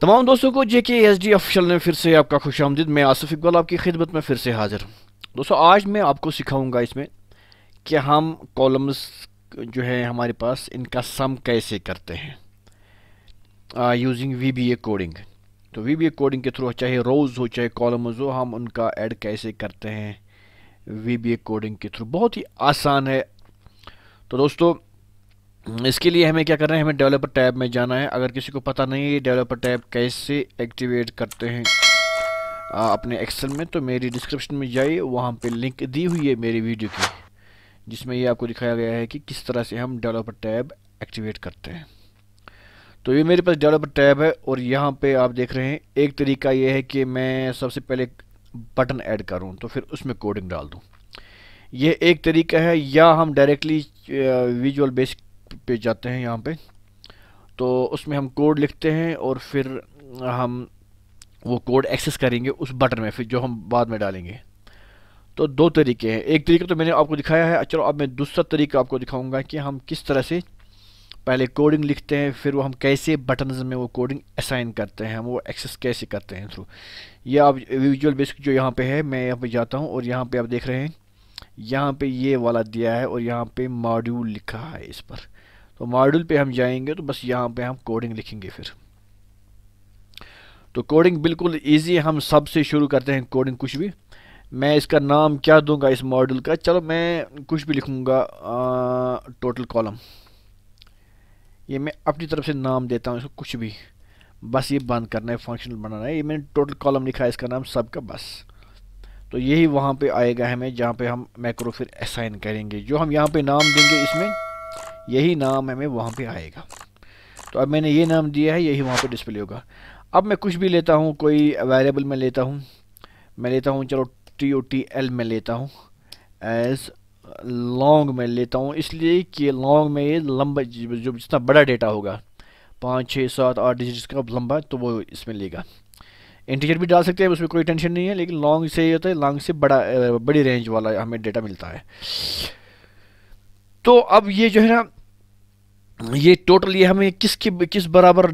तमाम दोस्तों को जे के एस डी ऑफिशल ने फिर से आपका खुश आमदीद मैं आसफ़ इकबाल आपकी खिदमत में फिर से हाज़िर हूँ दोस्तों आज मैं आपको सिखाऊंगा इसमें कि हम कॉलम्स जो है हमारे पास इनका सम कैसे करते हैं using V B A coding तो वी बी ए कोडिंग के थ्रू चाहे रोज़ हो चाहे कॉलम्स हो हम उनका एड कैसे करते हैं वी बी ए कोडिंग के थ्रू बहुत ही आसान है तो दोस्तों इसके लिए हमें क्या करना है हमें डेवलपर टैब में जाना है अगर किसी को पता नहीं है डेवलपर टैब कैसे एक्टिवेट करते हैं आ, अपने एक्सेल में तो मेरी डिस्क्रिप्शन में जाइए वहाँ पे लिंक दी हुई है मेरी वीडियो की जिसमें ये आपको दिखाया गया है कि किस तरह से हम डेवलपर टैब एक्टिवेट करते हैं तो ये मेरे पास डेवलपर टैब है और यहाँ पर आप देख रहे हैं एक तरीका ये है कि मैं सबसे पहले बटन ऐड करूँ तो फिर उसमें कोडिंग डाल दूँ ये एक तरीका है या हम डायरेक्टली विजुअल बेसिक पे जाते हैं यहाँ पे तो उसमें हम कोड लिखते हैं और फिर हम वो कोड एक्सेस करेंगे उस बटन में फिर जो हम बाद में डालेंगे तो दो तरीके हैं एक तरीका तो मैंने आपको दिखाया है चलो अब मैं दूसरा तरीका आपको दिखाऊंगा कि हम किस तरह से पहले कोडिंग लिखते हैं फिर वो हम कैसे बटन में वो कोडिंग असाइन करते हैं हम वो एक्सेस कैसे करते हैं थ्रू ये आप विजुअल बेसिक जो यहाँ पे है मैं यहाँ पे जाता हूँ और यहाँ पे आप देख रहे हैं यहाँ पे ये वाला दिया है और यहाँ पे मॉड्यूल लिखा है इस पर तो मॉड्यूल पे हम जाएंगे तो बस यहाँ पे हम कोडिंग लिखेंगे फिर तो कोडिंग बिल्कुल इजी हम सब से शुरू करते हैं कोडिंग कुछ भी मैं इसका नाम क्या दूंगा इस मॉड्यूल का चलो मैं कुछ भी लिखूंगा टोटल कॉलम ये मैं अपनी तरफ से नाम देता हूँ इसको कुछ भी बस ये बंद करना है फंक्शनल बनाना है ये मैंने टोटल कॉलम लिखा है इसका नाम सब का बस तो यही वहाँ पे आएगा हमें जहाँ पे हम मैक्रो फिर असाइन करेंगे जो हम यहाँ पे नाम देंगे इसमें यही नाम हमें वहाँ पे आएगा तो अब मैंने ये नाम दिया है यही वहाँ पे डिस्प्ले होगा अब मैं कुछ भी लेता हूँ कोई अवेलेबल में लेता हूँ मैं लेता हूँ चलो टी ओ टी एल में लेता हूँ एज लॉन्ग में लेता हूँ इसलिए कि लॉन्ग में ये लंबा जो जितना बड़ा डेटा होगा पाँच छः सात आठ डिजिट का लंबा तो वो इसमें लेगा इंटीजर भी डाल सकते हैं उसमें कोई टेंशन नहीं है लेकिन लॉन्ग से ये होता है लॉन्ग से बड़ा बड़ी रेंज वाला हमें डेटा मिलता है तो अब ये जो है ना ये टोटल ये हमें किसके किस बराबर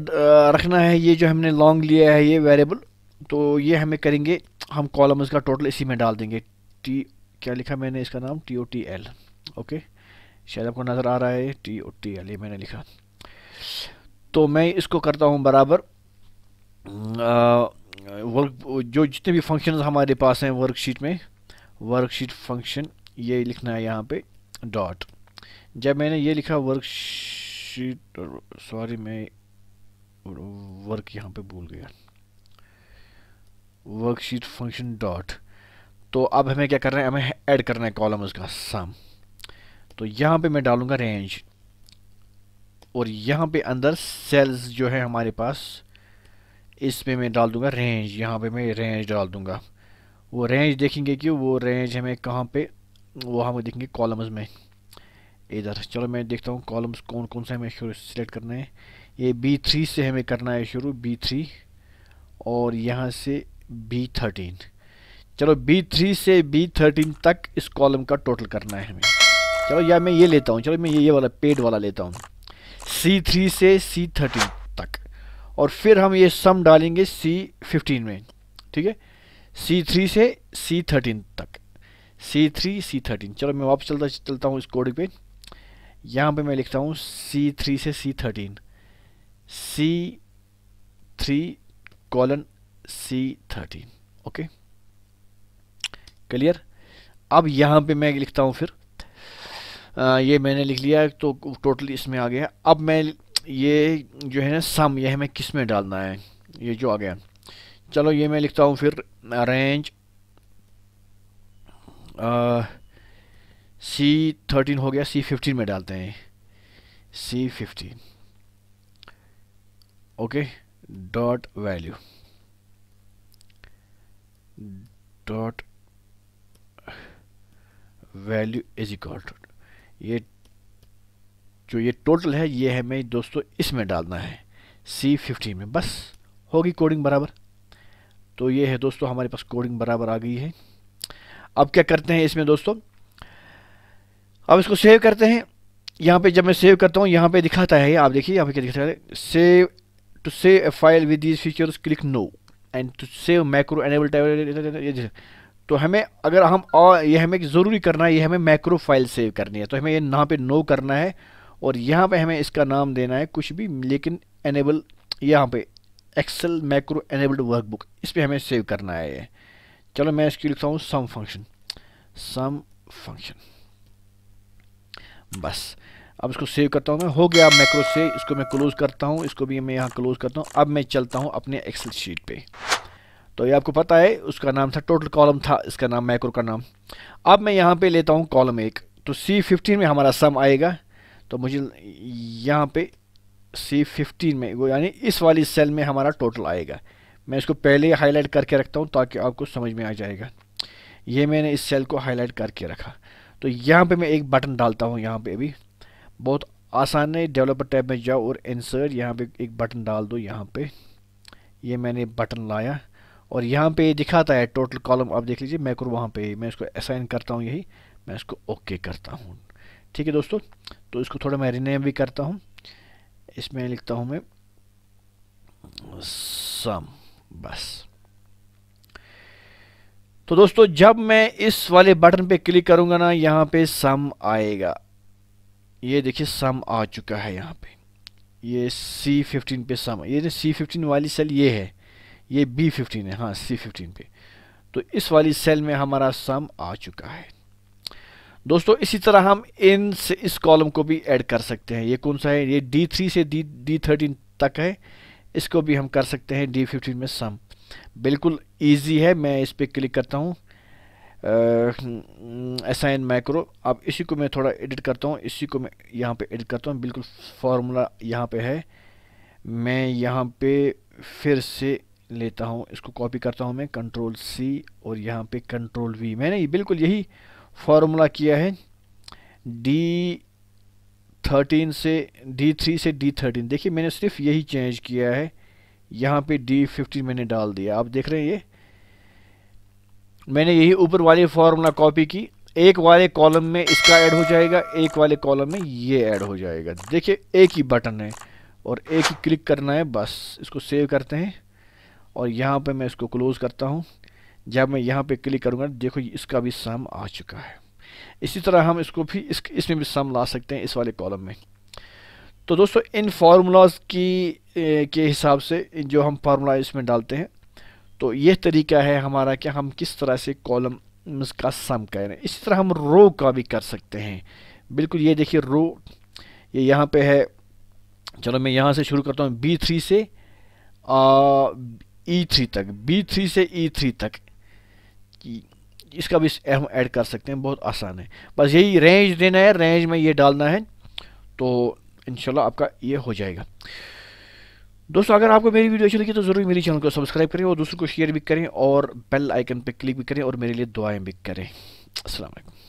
रखना है ये जो हमने लॉन्ग लिया है ये वेरिएबल तो ये हमें करेंगे हम कॉलम इसका टोटल इसी में डाल देंगे टी क्या लिखा मैंने इसका नाम T O T L okay शायद आपको नज़र आ रहा है टी ओ टी एल ये मैंने लिखा तो मैं इसको करता हूँ बराबर वर्क जो जितने भी फंक्शन हमारे पास हैं वर्कशीट में वर्कशीट फंक्शन ये लिखना है यहाँ पर डॉट जब मैंने ये लिखा वर्क शीट सॉरी मैं वर्क यहाँ पे भूल गया वर्कशीट फंक्शन डॉट तो अब हमें क्या करना है हमें ऐड करना है कॉलम का सम तो यहाँ पे मैं डालूँगा रेंज और यहाँ पे अंदर सेल्स जो है हमारे पास इस पर मैं डाल दूँगा रेंज यहाँ पे मैं रेंज डाल दूँगा वो रेंज देखेंगे कि वो रेंज हमें कहाँ पे वो हम देखेंगे कॉलम्स में इधर चलो मैं देखता हूँ कॉलम्स कौन कौन से हमें शुरू सिलेक्ट करना है ये बी थ्री से हमें करना है शुरू बी थ्री और यहाँ से बी थर्टीन चलो बी थ्री से बी थर्टीन तक इस कॉलम का टोटल करना है हमें चलो या मैं ये लेता हूँ चलो मैं ये ये वाला पेड वाला लेता हूँ सी थ्री से सी थर्टीन तक और फिर हम ये सम डालेंगे सी फिफ्टीन में ठीक है सी थ्री से सी थर्टीन तक सी थ्री सी थर्टीन चलो मैं वापस चलता चलता हूँ इस कोड पे यहाँ पे मैं लिखता हूँ सी थ्री से C thirteen C three colon C thirteen okay clear अब यहाँ पे मैं लिखता हूँ फिर आ, ये मैंने लिख लिया तो टोटल इसमें आ गया अब मैं ये जो है ना सम यह हमें किस में डालना है ये जो आ गया चलो ये मैं लिखता हूँ फिर रेंज आ, सी थर्टीन हो गया सी फिफ्टीन में डालते हैं C fifteen okay dot value dot value is equal to ये जो ये टोटल है ये हमें दोस्तों इसमें डालना है सी फिफ्टीन में बस होगी कोडिंग बराबर तो ये है दोस्तों हमारे पास कोडिंग बराबर आ गई है अब क्या करते हैं इसमें दोस्तों अब इसको सेव करते हैं यहाँ पे जब मैं सेव करता हूँ यहाँ पे दिखाता है आप देखिए यहाँ पे क्या दिखाता है save to save a file with these features click no and to save macro enable तो हमें अगर हम और ये हमें ज़रूरी करना है ये हमें मैक्रो फाइल सेव करनी है तो हमें ये यहाँ पे नो करना है और यहाँ पे हमें इसका नाम देना है कुछ भी लेकिन एनेबल यहाँ पे एक्सेल मैक्रो एनेबल्ड वर्कबुक इस पर हमें सेव करना है ये चलो मैं इसकी लिखता हूँ सम फंक्शन सम फंक्शन बस अब इसको सेव करता हूँ मैं हो गया मैक्रो से इसको मैं क्लोज़ करता हूँ इसको भी मैं यहाँ क्लोज़ करता हूँ अब मैं चलता हूँ अपने एक्सेल शीट पे तो ये आपको पता है उसका नाम था टोटल कॉलम था इसका नाम मैक्रो का नाम अब मैं यहाँ पे लेता हूँ कॉलम एक तो सी फिफ्टीन में हमारा सम आएगा तो मुझे यहाँ पे सी फिफ्टीन में यानी इस वाली सेल में हमारा टोटल आएगा मैं इसको पहले हाईलाइट करके रखता हूँ ताकि आपको समझ में आ जाएगा ये मैंने इस सेल को हाईलाइट करके रखा तो यहाँ पे मैं एक बटन डालता हूँ यहाँ पे अभी बहुत आसान है डेवलपर टैब में जाओ और इंसर्ट यहाँ पे एक बटन डाल दो यहाँ पे ये यह मैंने बटन लाया और यहाँ पे दिखाता है टोटल कॉलम आप देख लीजिए मैं करूँ वहाँ पे मैं इसको असाइन करता हूँ यही मैं इसको ओके करता हूँ ठीक है दोस्तों तो इसको थोड़ा मैं रिनेम भी करता हूँ इसमें लिखता हूँ मैं सम बस तो दोस्तों जब मैं इस वाले बटन पे क्लिक करूंगा ना यहाँ पे सम आएगा ये देखिए सम आ चुका है यहाँ पे ये सी फिफ्टीन पे सम ये सी फिफ्टीन वाली सेल ये है ये बी फिफ्टीन है हाँ सी फिफ्टीन पे तो इस वाली सेल में हमारा सम आ चुका है दोस्तों इसी तरह हम इन से इस कॉलम को भी ऐड कर सकते हैं ये कौन सा है ये डी थ्री से डी डी थर्टीन तक है इसको भी हम कर सकते हैं डी फिफ्टीन में सम बिल्कुल ईजी है मैं इस पर क्लिक करता हूँ असाइन मैक्रो हम्म, अब इसी को मैं थोड़ा एडिट करता हूँ इसी को मैं यहाँ पे एडिट करता हूँ बिल्कुल फार्मूला यहाँ पे है मैं यहाँ पे फिर से लेता हूँ इसको कॉपी करता हूँ मैं कंट्रोल सी और यहाँ पे कंट्रोल वी मैंने ये बिल्कुल यही फार्मूला किया है डी थर्टीन से डी थ्री से डी थर्टीन देखिए मैंने सिर्फ यही चेंज किया है यहाँ पे डी फिफ्टी मैंने डाल दिया आप देख रहे हैं ये मैंने यही ऊपर वाली फॉर्मूला कॉपी की एक वाले कॉलम में इसका ऐड हो जाएगा एक वाले कॉलम में ये ऐड हो जाएगा देखिए एक ही बटन है और एक ही क्लिक करना है बस इसको सेव करते हैं और यहाँ पे मैं इसको क्लोज़ करता हूँ जब मैं यहाँ पे क्लिक करूँगा देखो इसका भी सम आ चुका है इसी तरह हम इसको भी इस इसमें भी सम ला सकते हैं इस वाले कॉलम में तो दोस्तों इन फार्मूलाज की के हिसाब से जो हम फार्मूला इसमें डालते हैं तो यह तरीका है हमारा कि हम किस तरह से कॉलम का सम करें इसी तरह हम रो का भी कर सकते हैं बिल्कुल ये देखिए रो ये यहाँ पे है चलो मैं यहाँ से शुरू करता हूँ बी थ्री से ई थ्री e तक बी थ्री से ई e थ्री तक इसका भी हम ऐड कर सकते हैं बहुत आसान है बस यही रेंज देना है रेंज में ये डालना है तो इंशाल्लाह आपका ये हो जाएगा दोस्तों अगर आपको मेरी वीडियो अच्छी लगी तो ज़रूर मेरे चैनल को सब्सक्राइब करें और दूसरों को शेयर भी करें और बेल आइकन पर क्लिक भी करें और मेरे लिए दुआएं भी करें असलम